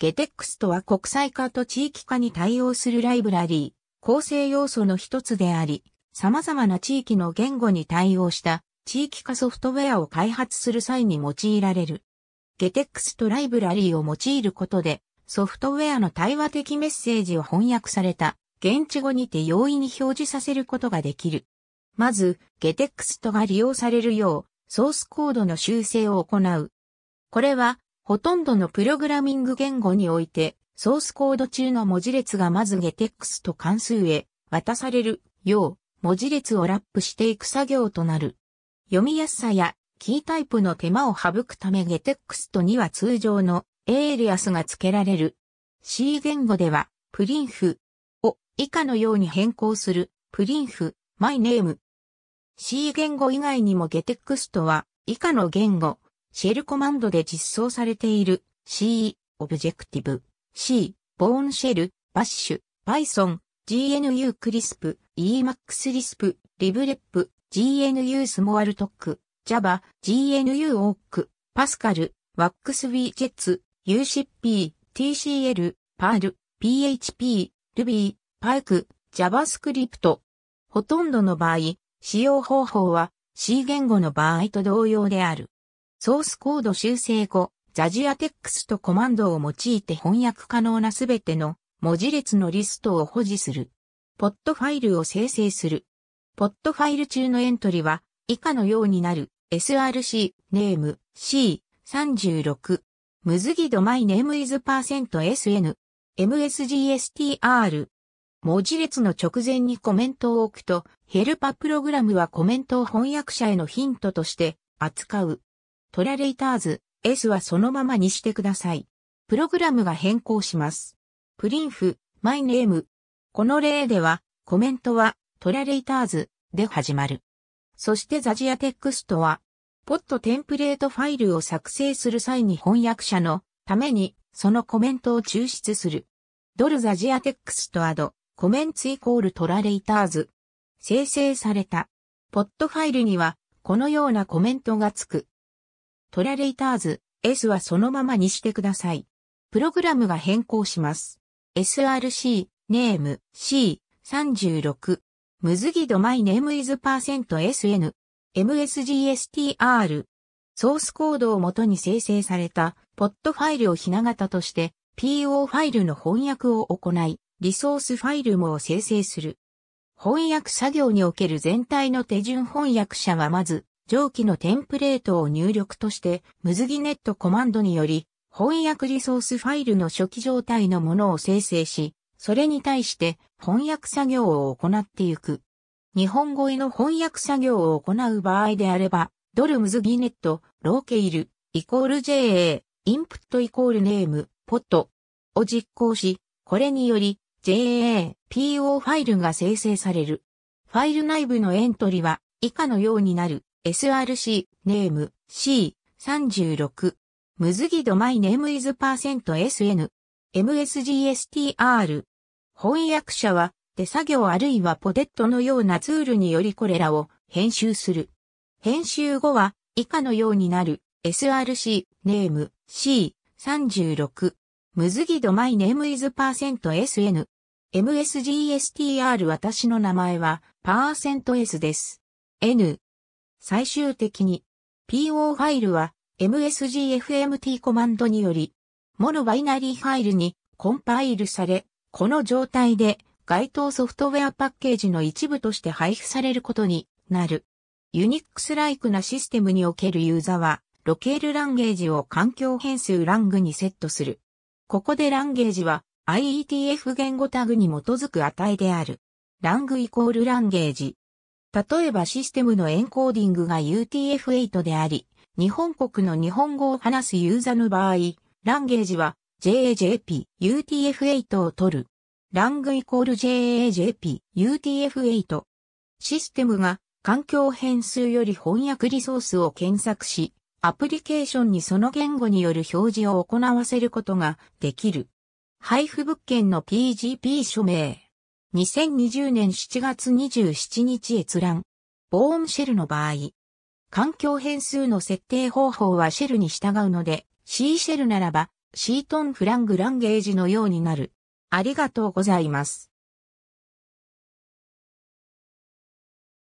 ゲテックスとは国際化と地域化に対応するライブラリー、構成要素の一つであり、様々な地域の言語に対応した地域化ソフトウェアを開発する際に用いられる。ゲテックスとライブラリーを用いることで、ソフトウェアの対話的メッセージを翻訳された現地語にて容易に表示させることができる。まず、ゲテックストが利用されるよう、ソースコードの修正を行う。これは、ほとんどのプログラミング言語において、ソースコード中の文字列がまずゲテックスと関数へ渡されるよう文字列をラップしていく作業となる。読みやすさやキータイプの手間を省くためゲテックストには通常のエーリアスが付けられる。C 言語ではプリンフを以下のように変更するプリンフマイネーム C 言語以外にもゲテックストは以下の言語シェルコマンドで実装されている CE、オブジェクティブ、C、ボーンシェル、バッシュ、Python、GNU クリスプ、Emacs リスプ、LibRep、GNU スモアルトック、Java、GNU オーク、Pascal、WAX ウィジェッツ、UCP、TCL、Perl、PHP、Ruby、Park、JavaScript。ほとんどの場合、使用方法は C 言語の場合と同様である。ソースコード修正後、ザジアテックスとコマンドを用いて翻訳可能なすべての文字列のリストを保持する。ポットファイルを生成する。ポットファイル中のエントリーは以下のようになる。src, ネーム c, 36。むずぎどムイズパーセント %sn。msgstr。文字列の直前にコメントを置くと、ヘルパプログラムはコメントを翻訳者へのヒントとして扱う。トラレイターズ S はそのままにしてください。プログラムが変更します。プリンフ、マイネーム。この例では、コメントは、トラレイターズで始まる。そしてザジアテックストは、ポットテンプレートファイルを作成する際に翻訳者のために、そのコメントを抽出する。ドルザジアテックストアド、コメンツイコールトラレイターズ。生成された。ポットファイルには、このようなコメントがつく。トラレイターズ S はそのままにしてください。プログラムが変更します。src ネーム C36 ムズギドマイネームイズパーセント SN MSGSTR ソースコードをもとに生成されたポットファイルをひな型として PO ファイルの翻訳を行い、リソースファイルも生成する。翻訳作業における全体の手順翻訳者はまず上記のテンプレートを入力として、ムズギネットコマンドにより、翻訳リソースファイルの初期状態のものを生成し、それに対して翻訳作業を行っていく。日本語への翻訳作業を行う場合であれば、ドルムズギネット、ローケイル、イコール JA、インプットイコールネーム、ポットを実行し、これにより JA、PO ファイルが生成される。ファイル内部のエントリは以下のようになる。SRC、ネーム、C、36。ムズギドマイネームイズパーセント SN。MSGSTR。翻訳者は、手作業あるいはポテットのようなツールによりこれらを編集する。編集後は、以下のようになる。SRC、ネーム、C、36。ムズギドマイネームイズパーセント SN。MSGSTR 私の名前は、パーセント S です。N、最終的に PO ファイルは MSGFMT コマンドによりモノバイナリーファイルにコンパイルされ、この状態で該当ソフトウェアパッケージの一部として配布されることになる。ユニックスライクなシステムにおけるユーザーは、ロケールランゲージを環境変数ラングにセットする。ここでランゲージは IETF 言語タグに基づく値である。ラングイコールランゲージ例えばシステムのエンコーディングが UTF-8 であり、日本国の日本語を話すユーザーの場合、ランゲージは JAJP、UTF-8 を取る。ラングイコール JAJP、UTF-8。システムが環境変数より翻訳リソースを検索し、アプリケーションにその言語による表示を行わせることができる。配布物件の PGP 署名。2020年7月27日閲覧。ボーンシェルの場合、環境変数の設定方法はシェルに従うので、C シェルならば、シートンフラングランゲージのようになる。ありがとうございます。